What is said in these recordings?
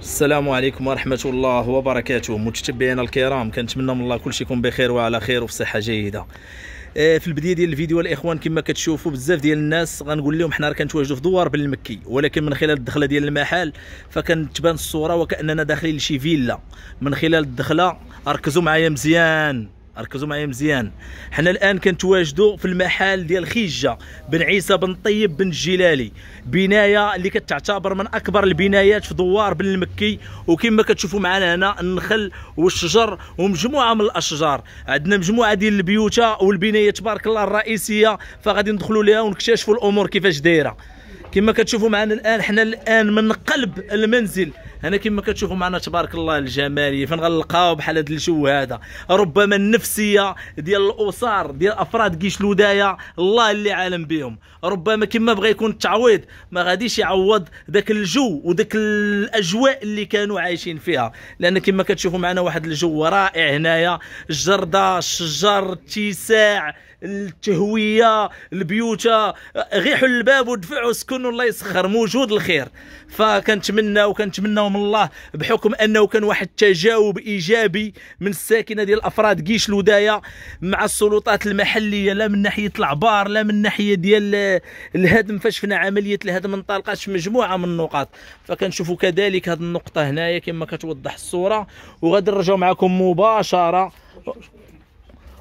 السلام عليكم ورحمة الله وبركاته متتبعينا الكرام كنتمنى من الله كلشي يكون بخير وعلى خير وفي صحة جيدة آه، في البدايه ديال الفيديو الاخوان كما كتشوفوا بزاف ديال الناس غنقول لهم حنا راه كنتواجدوا في دوار بالمكي ولكن من خلال الدخله ديال المحل فكنتبان الصوره وكاننا داخلين لشي فيلا من خلال الدخله ركزوا معايا مزيان ركزوا معايا مزيان حنا الان كنتواجدوا في المحل ديال خجه بن عيسى بن طيب بن الجلالي بنايه اللي كتعتبر من اكبر البنايات في دوار بن المكي وكما كتشوفوا معنا هنا النخل والشجر ومجموعه من الاشجار عندنا مجموعه ديال البيوت والبنايه تبارك الله الرئيسيه فغادي ندخلوا لها ونكتشفوا الامور كيفاش دايره كما كتشوفوا معنا الان حنا الان من قلب المنزل انا كما كتشوفوا معنا تبارك الله الجماليه فين غنلقاو بحال هذا الجو هذا ربما النفسيه ديال الاسر ديال افراد كيش الودايه الله اللي عالم بهم ربما كما بغى يكون التعويض ما غاديش يعوض ذاك الجو وذاك الاجواء اللي كانوا عايشين فيها لان كما كتشوفوا معنا واحد الجو رائع هنايا الجرده الشجر الاتساع التهويه البيوته غيحوا الباب ودفعوا سكنوا الله يسخر موجود الخير فكنتمنى وكنتمنى من الله بحكم انه كان واحد التجاوب ايجابي من الساكنه ديال افراد جيش الودايه مع السلطات المحليه لا من ناحيه العبار لا من ناحيه ديال الهدم فاش شفنا عمليه الهدم انطلقت مجموعه من النقاط فكنشوفوا كذلك هذه النقطه هنايا كما كتوضح الصوره وغادي نرجعوا معكم مباشره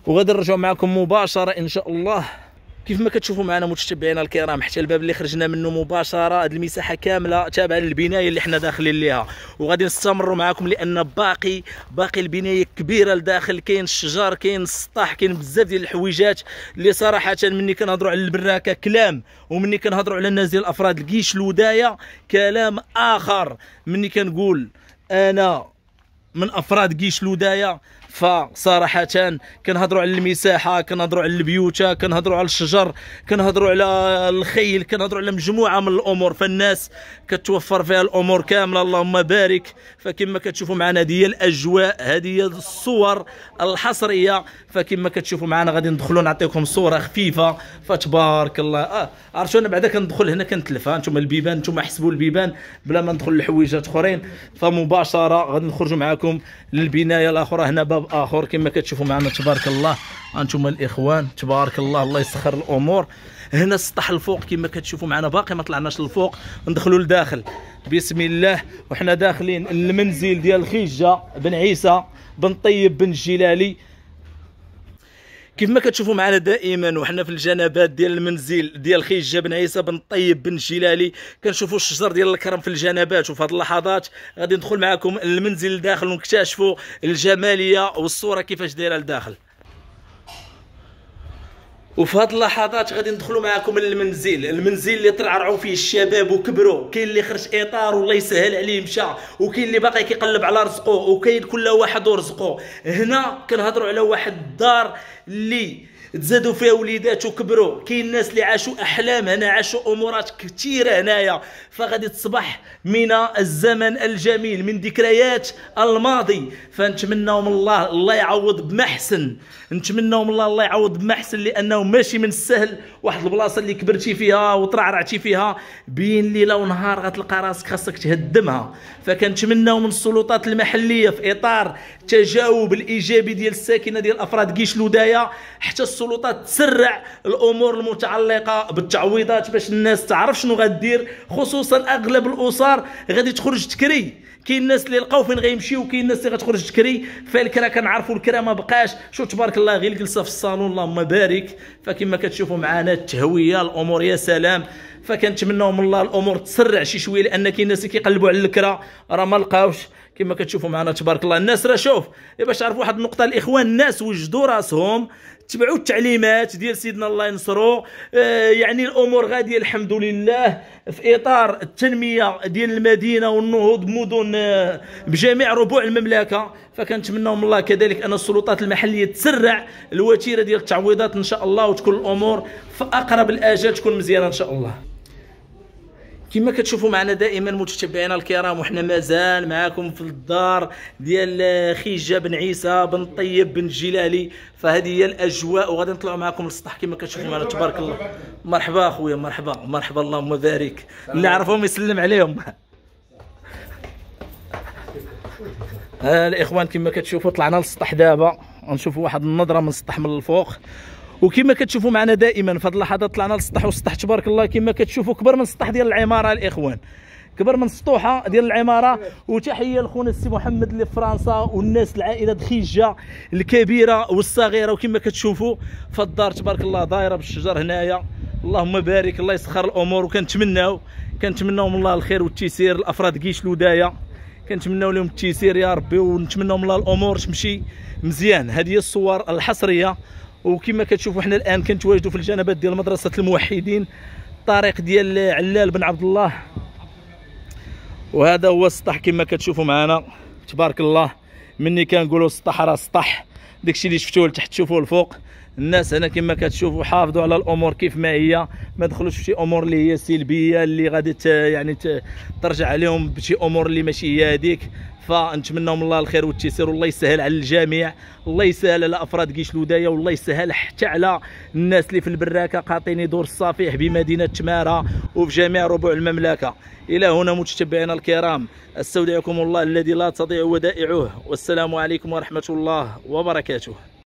وغادي نرجعوا معكم مباشره ان شاء الله كيف ما كتشوفوا معنا متتبعينا الكرام حتى الباب اللي خرجنا منه مباشره هذه المساحه كامله تابعه للبنايه اللي حنا داخلين ليها وغادي نستمروا معكم لان باقي باقي البنايه كبيره لداخل كاين الشجر كاين السطح كاين بزاف ديال الحويجات اللي صراحه ملي كنهضروا على البراكه كلام وملي كنهضروا على الناس ديال افراد الجيش الودايه كلام اخر ملي كنقول انا من افراد جيش الودايه فصراحه كنهضروا على المساحه كنهضروا على البيوت كنهضروا على الشجر كنهضروا على الخيل كنهضروا على مجموعه من الامور فالناس كتوفر فيها الامور كامله اللهم بارك فكما كتشوفوا معنا هذه هي الاجواء هذه هي الصور الحصريه فكما كتشوفوا معنا غادي ندخلوا نعطيكم صوره خفيفه فتبارك الله اه عرفتوا انا بعدا كندخل هنا كنتلف انتم البيبان انتم حسبوا البيبان بلا ما ندخل لحويجات اخرين فمباشره غادي نخرجوا معكم للبنايه الاخرى هنا باب شباب اخر كما كتشوفوا معنا تبارك الله انتم الاخوان تبارك الله الله يسخر الامور هنا السطح الفوق كما كتشوفوا معنا باقي ما طلعناش للفوق ندخلوا لداخل بسم الله وحنا داخلين المنزل ديال خيجه بن عيسى بن طيب بن جلالي كيف ما كتشوفوا معنا دائما وحنا في الجنبات ديال المنزل ديال خي جابنا عيسى بن طيب بن جلالي كنشوفوا الشجر ديال الكرم في الجنبات وفي هذه اللحظات غادي ندخل معكم المنزل لداخل ونكتشفوا الجماليه والصوره كيفاش دايره لداخل وفي هاد اللحظات غادي ندخلوا معكم للمنزل المنزل اللي ترعرعوا فيه الشباب وكبروا كاين اللي خرج اطار والله يسهل عليه مشى وكاين اللي باقي كيقلب على رزقه وكاين كل واحد ورزقه هنا كنهضروا على واحد الدار اللي تزادوا فيها وليدات وكبروا كاين الناس اللي عاشوا احلام هنا عاشوا امورات كثيره هنايا فغادي تصبح من الزمن الجميل من ذكريات الماضي فنتمناو من الله الله يعوض بما نتمنوا نتمناو من الله الله يعوض بما لانه انه ماشي من السهل واحد البلاصه اللي كبرتي فيها وترعرعتي فيها بين ليله ونهار غتلقى راسك خاصك تهدمها فكنتمناو من السلطات المحليه في اطار التجاوب الايجابي ديال الساكنه ديال افراد كيش لودايا حتى السلطات تسرع الامور المتعلقه بالتعويضات باش الناس تعرف شنو غدير خصوصا اغلب الاسر غادي تخرج تكري كاين الناس اللي لقاو فين غيمشيو كاين الناس اللي غتخرج تكري فالكرا كنعرفوا الكرا ما بقاش شو تبارك الله غير الجلسه في الصالون اللهم بارك فكما كتشوفوا معنا التهويه الامور يا سلام فكنتمناو من الله الامور تسرع شي شويه لان كاين الناس كيقلبوا على الكره راه ما لقاوش كما كتشوفوا معنا تبارك الله الناس راه شوف إيه باش تعرفوا واحد النقطه الاخوان الناس وجدوا راسهم تبعوا التعليمات ديال سيدنا الله ينصرو آه يعني الامور غاديه الحمد لله في اطار التنميه ديال المدينه والنهوض مدن آه بجميع ربوع المملكه فكنتمنوا من الله كذلك ان السلطات المحليه تسرع الوتيره ديال التعويضات ان شاء الله وتكون الامور في اقرب الاجل تكون مزيانه ان شاء الله كما كتشوفوا معنا دائما متتبعينا الكرام وحنا مازال معاكم في الدار ديال خيجه بن عيسى بن طيب بن جلالي فهذه هي الاجواء وغادي نطلعوا معاكم للسطح كما كتشوفوا معنا تبارك الله مرحبا اخويا مرحبا مرحبا اللهم بارك اللي عرفهم يسلم عليهم آه، الاخوان كما كتشوفوا طلعنا للسطح دابا نشوفوا واحد النظره من السطح من الفوق وكما كتشوفوا معنا دائما في هذه اللحظه طلعنا للسطح والسطح تبارك الله كما كتشوفوا كبر من السطح ديال العماره الاخوان كبر من السطوحه ديال العماره وتحيه لخونا السي محمد اللي في فرنسا والناس العائله دخيجه الكبيره والصغيره وكما كتشوفوا فالدار تبارك الله دايره بالشجر هنايا اللهم بارك الله يسخر الامور وكنتمناو كنتمناو من الله الخير والتيسير لافراد كيش الودايه كنتمناو لهم التيسير يا ربي ونتمناو من الله الامور تمشي مزيان هذه هي الصور الحصريه وكما كتشوفوا حنا الان كنتواجدوا في الجنبات ديال مدرسه الموحدين الطريق ديال علال بن عبد الله وهذا هو السطح كما كتشوفوا معنا تبارك الله مني كنقولوا السطح راه السطح داكشي اللي شفتوه لتحت تشوفوه لفوق الناس هنا كما كتشوفوا حافظوا على الامور كيف ما هي ما دخلوش في شي امور اللي هي سلبيه اللي غادي يعني ترجع عليهم بشي امور اللي ماشي هي هذيك فنتمنوا من الله الخير والتيسير والله يسهل على الجميع الله يسهل على افراد كيش لودايه والله يسهل حتى على الناس اللي في البراكه قاطيني دور الصفيح بمدينه تمارا وفي جميع ربوع المملكه الى هنا متتبعينا الكرام استودعكم الله الذي لا تضيع ودائعه والسلام عليكم ورحمه الله وبركاته